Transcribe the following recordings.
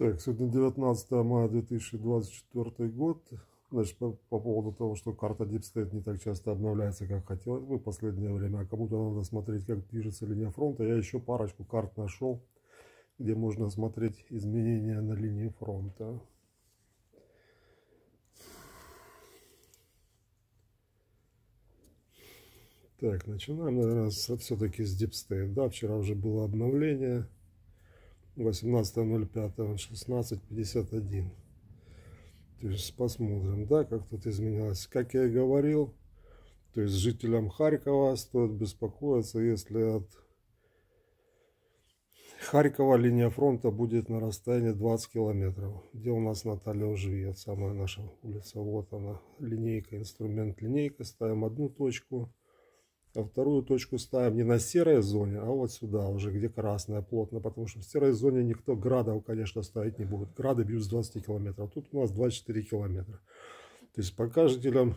Так, сегодня 19 мая 2024 год. Значит, по, по поводу того, что карта Deep не так часто обновляется, как хотелось бы в последнее время. А кому-то надо смотреть, как движется линия фронта. Я еще парочку карт нашел, где можно смотреть изменения на линии фронта. Так, начинаем, наверное, все-таки с Deep Да, вчера уже было обновление. 18.05.16.51. То есть посмотрим, да, как тут изменилось. Как я и говорил, то есть жителям Харькова стоит беспокоиться, если от Харькова линия фронта будет на расстоянии 20 километров. Где у нас Наталья живет самая наша улица. Вот она, линейка, инструмент линейка. Ставим одну точку а вторую точку ставим не на серой зоне, а вот сюда уже, где красная плотно, потому что в серой зоне никто градов, конечно, ставить не будет. Грады бьют с 20 километров, а тут у нас 24 километра. То есть пока жителям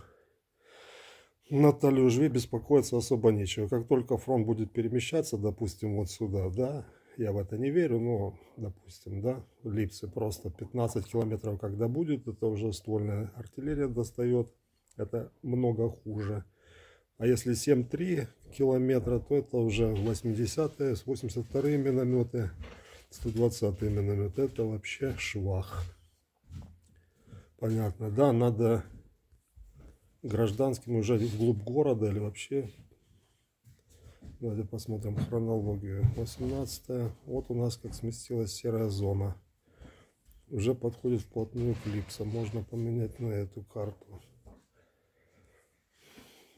Наталью Жви беспокоиться особо нечего. Как только фронт будет перемещаться, допустим, вот сюда, да, я в это не верю, но, допустим, да, Липсы просто 15 километров когда будет, это уже ствольная артиллерия достает, это много хуже. А если 7,3 километра, то это уже 80-е, 82-е минометы, 120-е минометы. Это вообще швах. Понятно, да, надо гражданским уже вглубь города или вообще... Давайте посмотрим хронологию. 18 -е. Вот у нас как сместилась серая зона. Уже подходит вплотную к липсам. Можно поменять на эту карту.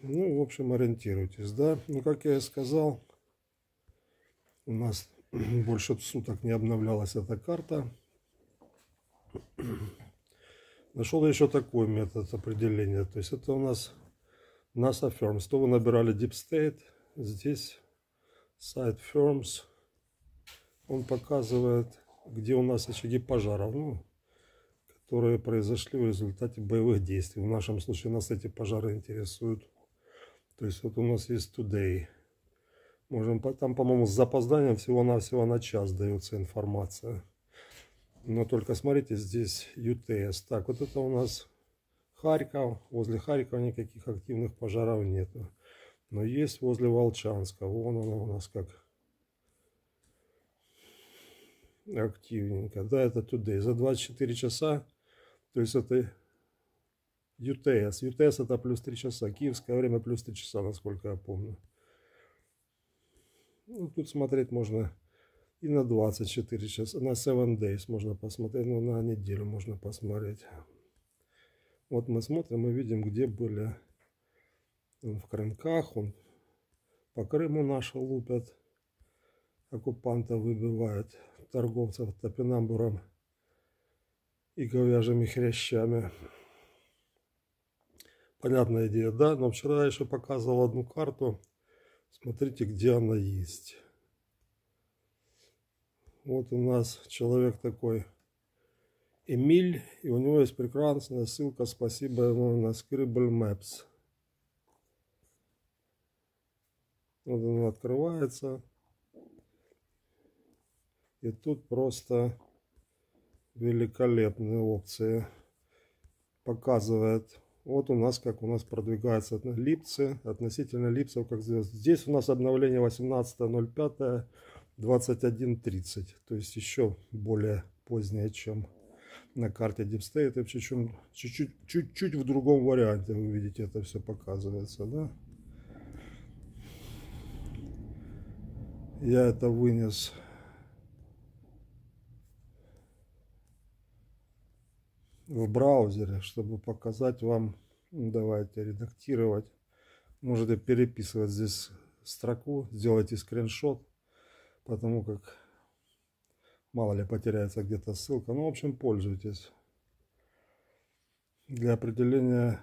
Ну, в общем, ориентируйтесь, да. Ну, как я и сказал, у нас больше суток не обновлялась эта карта. Нашел еще такой метод определения. То есть это у нас NASA Firms. То вы набирали Deep State. Здесь сайт Firms. Он показывает, где у нас очаги пожаров, ну, которые произошли в результате боевых действий. В нашем случае нас эти пожары интересуют то есть вот у нас есть Today. Можем, там, по-моему, с запозданием всего-навсего на час дается информация. Но только смотрите, здесь UTS. Так, вот это у нас Харьков. Возле Харькова никаких активных пожаров нету. Но есть возле Волчанска. Вон она у нас как активненько. Да, это Today. За 24 часа, то есть это ЮТС. ЮТС это плюс 3 часа. Киевское время плюс 3 часа, насколько я помню. Ну, тут смотреть можно и на 24 часа, на 7 days можно посмотреть, но ну, на неделю можно посмотреть. Вот мы смотрим и видим, где были он в Крынках, он по Крыму наши лупят, оккупанта выбивают, торговцев топинамбуром и говяжими хрящами понятная идея, да? Но вчера я еще показывал одну карту. Смотрите, где она есть. Вот у нас человек такой Эмиль, и у него есть прекрасная ссылка, спасибо ему на Scribble Maps. Вот она открывается. И тут просто великолепные опции. Показывает вот у нас, как у нас продвигаются липцы, относительно липсов, как звезд. Здесь у нас обновление 18.05, 21.30. То есть еще более позднее, чем на карте Deep State. Причем чуть-чуть в другом варианте вы видите это все показывается. Да? Я это вынес в браузере, чтобы показать вам, ну, давайте редактировать. Можете переписывать здесь строку, сделайте скриншот, потому как мало ли потеряется где-то ссылка. Ну, в общем, пользуйтесь. Для определения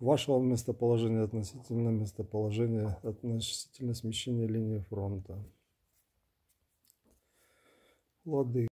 вашего местоположения относительно местоположения относительно смещения линии фронта. Лады.